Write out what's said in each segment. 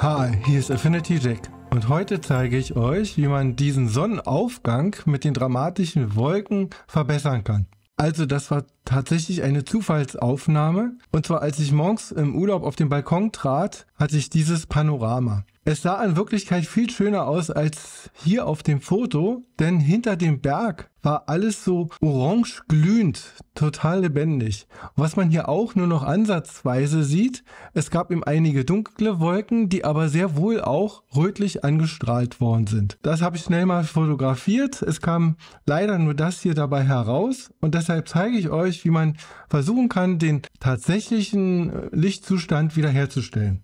Hi, hier ist Affinity Jack und heute zeige ich euch, wie man diesen Sonnenaufgang mit den dramatischen Wolken verbessern kann. Also das war tatsächlich eine Zufallsaufnahme. Und zwar als ich morgens im Urlaub auf den Balkon trat, hatte ich dieses Panorama. Es sah in Wirklichkeit viel schöner aus als hier auf dem Foto, denn hinter dem Berg war alles so orange glühend, total lebendig. Was man hier auch nur noch ansatzweise sieht, es gab eben einige dunkle Wolken, die aber sehr wohl auch rötlich angestrahlt worden sind. Das habe ich schnell mal fotografiert. Es kam leider nur das hier dabei heraus und deshalb zeige ich euch, Bereich, wie man versuchen kann, den tatsächlichen äh, Lichtzustand wiederherzustellen.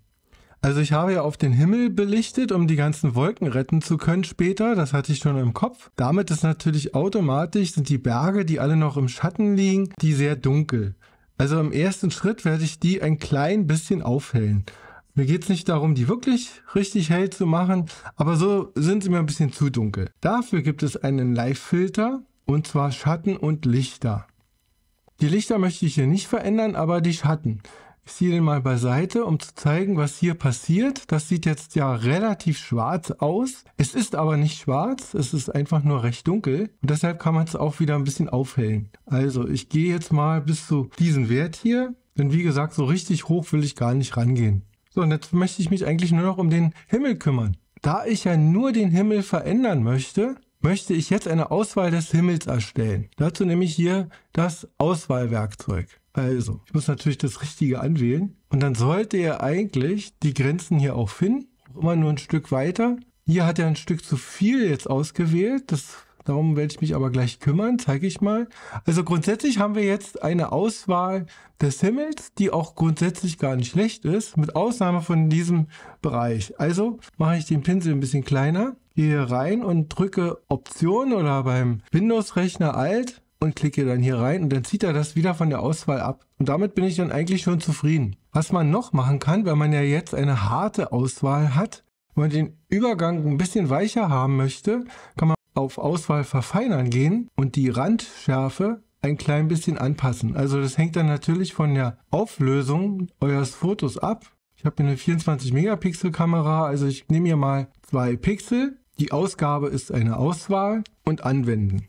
Also ich habe ja auf den Himmel belichtet, um die ganzen Wolken retten zu können später. Das hatte ich schon im Kopf. Damit ist natürlich automatisch sind die Berge, die alle noch im Schatten liegen, die sehr dunkel. Also im ersten Schritt werde ich die ein klein bisschen aufhellen. Mir geht es nicht darum, die wirklich richtig hell zu machen, aber so sind sie mir ein bisschen zu dunkel. Dafür gibt es einen Live-Filter und zwar Schatten und Lichter. Die Lichter möchte ich hier nicht verändern, aber die Schatten. Ich ziehe den mal beiseite, um zu zeigen, was hier passiert. Das sieht jetzt ja relativ schwarz aus. Es ist aber nicht schwarz, es ist einfach nur recht dunkel. Und deshalb kann man es auch wieder ein bisschen aufhellen. Also ich gehe jetzt mal bis zu diesem Wert hier. Denn wie gesagt, so richtig hoch will ich gar nicht rangehen. So, und jetzt möchte ich mich eigentlich nur noch um den Himmel kümmern. Da ich ja nur den Himmel verändern möchte, möchte ich jetzt eine Auswahl des Himmels erstellen. Dazu nehme ich hier das Auswahlwerkzeug. Also, ich muss natürlich das Richtige anwählen. Und dann sollte er eigentlich die Grenzen hier auch finden. Immer nur ein Stück weiter. Hier hat er ein Stück zu viel jetzt ausgewählt. Das Darum werde ich mich aber gleich kümmern, zeige ich mal. Also grundsätzlich haben wir jetzt eine Auswahl des Himmels, die auch grundsätzlich gar nicht schlecht ist, mit Ausnahme von diesem Bereich. Also mache ich den Pinsel ein bisschen kleiner, gehe hier rein und drücke Option oder beim Windows-Rechner Alt und klicke dann hier rein und dann zieht er das wieder von der Auswahl ab. Und damit bin ich dann eigentlich schon zufrieden. Was man noch machen kann, wenn man ja jetzt eine harte Auswahl hat, wenn man den Übergang ein bisschen weicher haben möchte, kann man auf Auswahl verfeinern gehen und die Randschärfe ein klein bisschen anpassen. Also das hängt dann natürlich von der Auflösung eures Fotos ab. Ich habe eine 24 Megapixel Kamera, also ich nehme hier mal zwei Pixel. Die Ausgabe ist eine Auswahl und anwenden.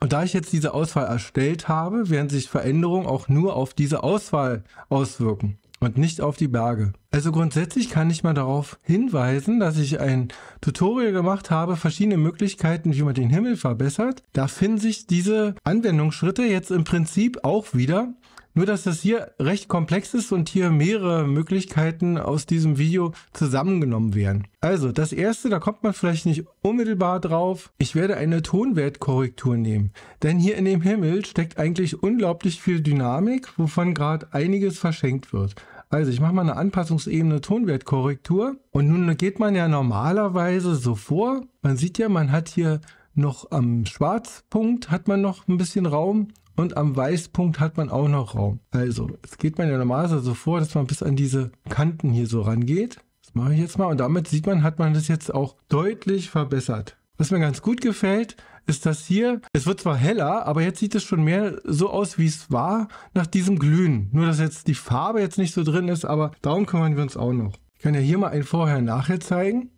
Und da ich jetzt diese Auswahl erstellt habe, werden sich Veränderungen auch nur auf diese Auswahl auswirken und nicht auf die Berge. Also grundsätzlich kann ich mal darauf hinweisen, dass ich ein Tutorial gemacht habe, verschiedene Möglichkeiten, wie man den Himmel verbessert. Da finden sich diese Anwendungsschritte jetzt im Prinzip auch wieder. Nur, dass das hier recht komplex ist und hier mehrere Möglichkeiten aus diesem Video zusammengenommen werden. Also, das erste, da kommt man vielleicht nicht unmittelbar drauf. Ich werde eine Tonwertkorrektur nehmen. Denn hier in dem Himmel steckt eigentlich unglaublich viel Dynamik, wovon gerade einiges verschenkt wird. Also ich mache mal eine Anpassungsebene Tonwertkorrektur und nun geht man ja normalerweise so vor. Man sieht ja, man hat hier noch am Schwarzpunkt hat man noch ein bisschen Raum und am Weißpunkt hat man auch noch Raum. Also es geht man ja normalerweise so vor, dass man bis an diese Kanten hier so rangeht. Das mache ich jetzt mal und damit sieht man, hat man das jetzt auch deutlich verbessert. Was mir ganz gut gefällt, ist das hier, es wird zwar heller, aber jetzt sieht es schon mehr so aus, wie es war nach diesem Glühen. Nur, dass jetzt die Farbe jetzt nicht so drin ist, aber darum kümmern wir uns auch noch. Ich kann ja hier mal ein Vorher-Nachher zeigen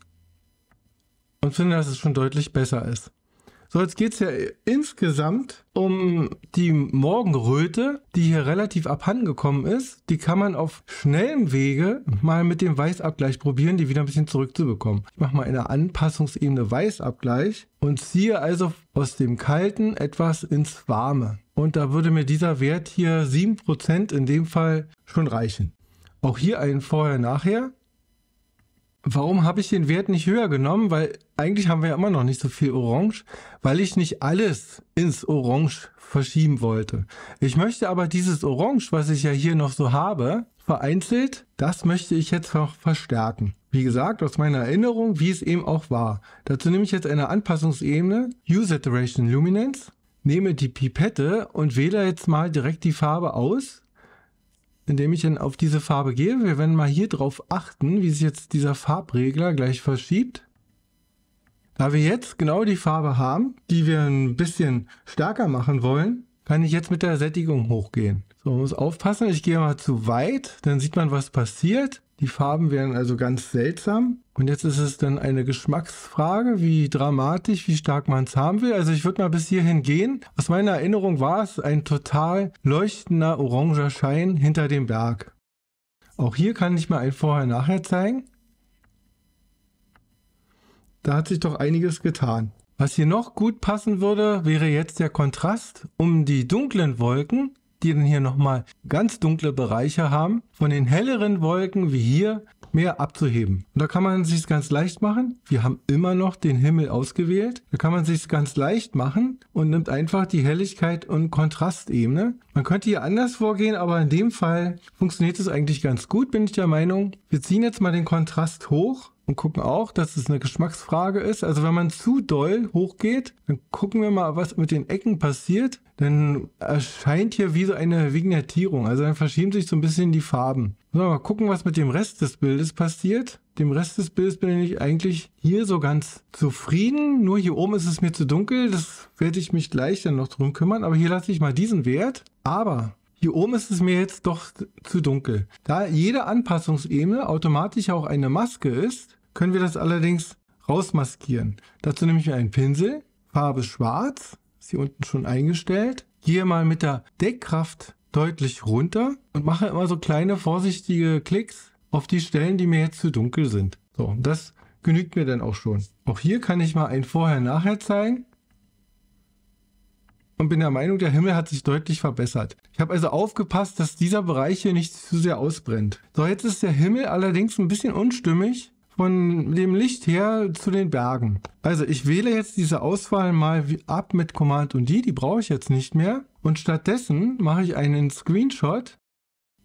und finde, dass es schon deutlich besser ist. So, jetzt geht es ja insgesamt um die Morgenröte, die hier relativ abhandengekommen ist. Die kann man auf schnellem Wege mal mit dem Weißabgleich probieren, die wieder ein bisschen zurückzubekommen. Ich mache mal in der Anpassungsebene Weißabgleich und ziehe also aus dem Kalten etwas ins Warme. Und da würde mir dieser Wert hier 7% in dem Fall schon reichen. Auch hier ein Vorher-Nachher. Warum habe ich den Wert nicht höher genommen? Weil eigentlich haben wir ja immer noch nicht so viel Orange, weil ich nicht alles ins Orange verschieben wollte. Ich möchte aber dieses Orange, was ich ja hier noch so habe, vereinzelt, das möchte ich jetzt noch verstärken. Wie gesagt, aus meiner Erinnerung, wie es eben auch war. Dazu nehme ich jetzt eine Anpassungsebene, Use Saturation Luminance, nehme die Pipette und wähle jetzt mal direkt die Farbe aus, indem ich dann auf diese Farbe gehe. Wir werden mal hier drauf achten, wie sich jetzt dieser Farbregler gleich verschiebt. Da wir jetzt genau die Farbe haben, die wir ein bisschen stärker machen wollen, kann ich jetzt mit der Sättigung hochgehen. So, man muss aufpassen, ich gehe mal zu weit, dann sieht man, was passiert. Die Farben werden also ganz seltsam. Und jetzt ist es dann eine Geschmacksfrage, wie dramatisch, wie stark man es haben will. Also ich würde mal bis hierhin gehen. Aus meiner Erinnerung war es ein total leuchtender oranger Schein hinter dem Berg. Auch hier kann ich mal ein Vorher-Nachher zeigen. Da hat sich doch einiges getan. Was hier noch gut passen würde, wäre jetzt der Kontrast um die dunklen Wolken die dann hier nochmal ganz dunkle Bereiche haben, von den helleren Wolken wie hier mehr abzuheben. Und da kann man sich ganz leicht machen. Wir haben immer noch den Himmel ausgewählt. Da kann man sich ganz leicht machen und nimmt einfach die Helligkeit und Kontrastebene. Man könnte hier anders vorgehen, aber in dem Fall funktioniert es eigentlich ganz gut, bin ich der Meinung. Wir ziehen jetzt mal den Kontrast hoch und gucken auch, dass es eine Geschmacksfrage ist. Also wenn man zu doll hochgeht, dann gucken wir mal, was mit den Ecken passiert. Dann erscheint hier wie so eine Vignettierung. Also dann verschieben sich so ein bisschen die Farben. So, mal gucken, was mit dem Rest des Bildes passiert. Dem Rest des Bildes bin ich eigentlich hier so ganz zufrieden. Nur hier oben ist es mir zu dunkel. Das werde ich mich gleich dann noch drum kümmern. Aber hier lasse ich mal diesen Wert. Aber hier oben ist es mir jetzt doch zu dunkel. Da jede Anpassungsebene automatisch auch eine Maske ist, können wir das allerdings rausmaskieren. Dazu nehme ich mir einen Pinsel, Farbe schwarz, ist hier unten schon eingestellt, gehe mal mit der Deckkraft deutlich runter und mache immer so kleine vorsichtige Klicks auf die Stellen, die mir jetzt zu dunkel sind. So, das genügt mir dann auch schon. Auch hier kann ich mal ein Vorher-Nachher zeigen und bin der Meinung, der Himmel hat sich deutlich verbessert. Ich habe also aufgepasst, dass dieser Bereich hier nicht zu sehr ausbrennt. So, jetzt ist der Himmel allerdings ein bisschen unstimmig von dem Licht her zu den Bergen. Also ich wähle jetzt diese Auswahl mal ab mit Command und die, die brauche ich jetzt nicht mehr. Und stattdessen mache ich einen Screenshot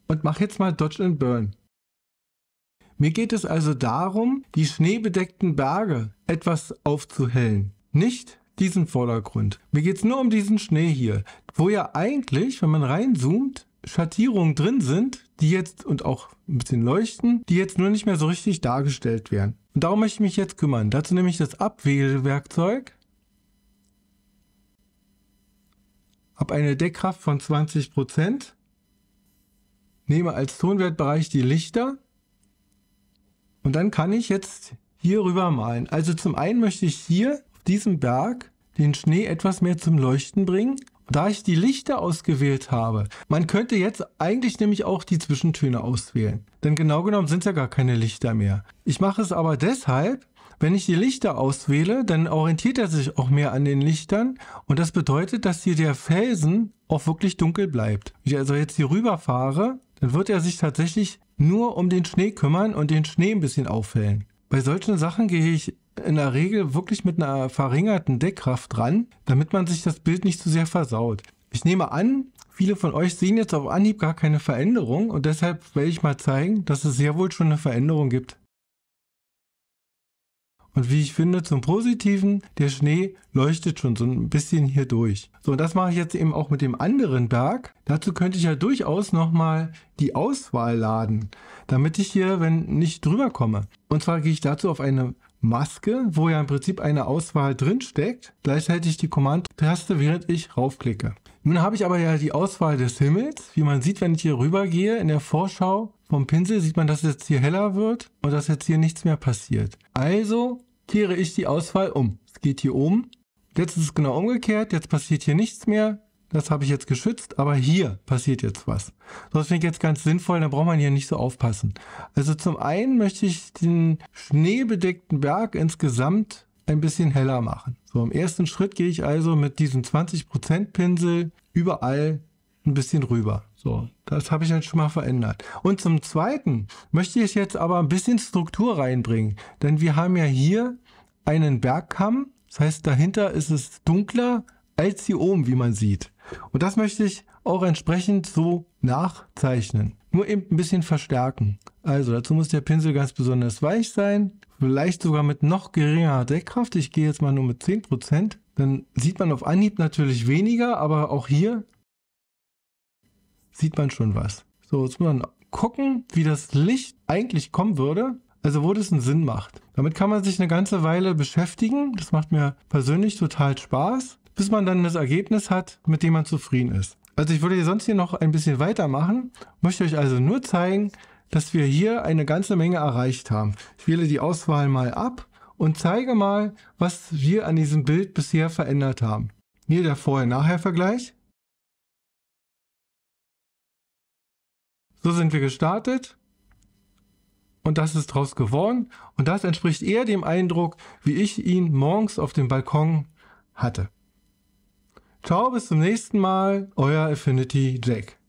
und mache jetzt mal Dodge and Burn. Mir geht es also darum, die schneebedeckten Berge etwas aufzuhellen, nicht diesen Vordergrund. Mir geht es nur um diesen Schnee hier, wo ja eigentlich, wenn man reinzoomt, Schattierungen drin sind, die jetzt und auch ein bisschen leuchten, die jetzt nur nicht mehr so richtig dargestellt werden. Und darum möchte ich mich jetzt kümmern. Dazu nehme ich das Abwählwerkzeug, habe eine Deckkraft von 20%, nehme als Tonwertbereich die Lichter und dann kann ich jetzt hier rüber malen. Also zum einen möchte ich hier auf diesem Berg den Schnee etwas mehr zum Leuchten bringen da ich die Lichter ausgewählt habe, man könnte jetzt eigentlich nämlich auch die Zwischentöne auswählen. Denn genau genommen sind es ja gar keine Lichter mehr. Ich mache es aber deshalb, wenn ich die Lichter auswähle, dann orientiert er sich auch mehr an den Lichtern und das bedeutet, dass hier der Felsen auch wirklich dunkel bleibt. Wenn ich also jetzt hier rüberfahre, dann wird er sich tatsächlich nur um den Schnee kümmern und den Schnee ein bisschen auffällen. Bei solchen Sachen gehe ich in der Regel wirklich mit einer verringerten Deckkraft dran, damit man sich das Bild nicht zu sehr versaut. Ich nehme an, viele von euch sehen jetzt auf Anhieb gar keine Veränderung und deshalb werde ich mal zeigen, dass es sehr wohl schon eine Veränderung gibt. Und wie ich finde, zum Positiven, der Schnee leuchtet schon so ein bisschen hier durch. So, und das mache ich jetzt eben auch mit dem anderen Berg. Dazu könnte ich ja durchaus nochmal die Auswahl laden, damit ich hier, wenn nicht drüber komme. Und zwar gehe ich dazu auf eine Maske, wo ja im Prinzip eine Auswahl drin steckt, gleichzeitig die Command-Taste, während ich raufklicke. Nun habe ich aber ja die Auswahl des Himmels. Wie man sieht, wenn ich hier rüber gehe, in der Vorschau vom Pinsel sieht man, dass jetzt hier heller wird und dass jetzt hier nichts mehr passiert. Also kehre ich die Auswahl um. Es geht hier oben. Um. Jetzt ist es genau umgekehrt. Jetzt passiert hier nichts mehr das habe ich jetzt geschützt, aber hier passiert jetzt was. Das finde ich jetzt ganz sinnvoll, da braucht man hier nicht so aufpassen. Also zum einen möchte ich den schneebedeckten Berg insgesamt ein bisschen heller machen. So, im ersten Schritt gehe ich also mit diesem 20% Pinsel überall ein bisschen rüber. So, das habe ich dann schon mal verändert. Und zum Zweiten möchte ich jetzt aber ein bisschen Struktur reinbringen, denn wir haben ja hier einen Bergkamm, das heißt dahinter ist es dunkler als hier oben, wie man sieht. Und das möchte ich auch entsprechend so nachzeichnen. Nur eben ein bisschen verstärken. Also dazu muss der Pinsel ganz besonders weich sein, vielleicht sogar mit noch geringerer Deckkraft. Ich gehe jetzt mal nur mit 10%. Dann sieht man auf Anhieb natürlich weniger, aber auch hier sieht man schon was. So, jetzt muss man gucken, wie das Licht eigentlich kommen würde. Also wo das einen Sinn macht. Damit kann man sich eine ganze Weile beschäftigen. Das macht mir persönlich total Spaß bis man dann das Ergebnis hat, mit dem man zufrieden ist. Also ich würde hier sonst hier noch ein bisschen weitermachen, möchte euch also nur zeigen, dass wir hier eine ganze Menge erreicht haben. Ich wähle die Auswahl mal ab und zeige mal, was wir an diesem Bild bisher verändert haben. Hier der Vorher-Nachher-Vergleich. So sind wir gestartet und das ist draus geworden und das entspricht eher dem Eindruck, wie ich ihn morgens auf dem Balkon hatte. Ciao, bis zum nächsten Mal, euer Affinity Jack.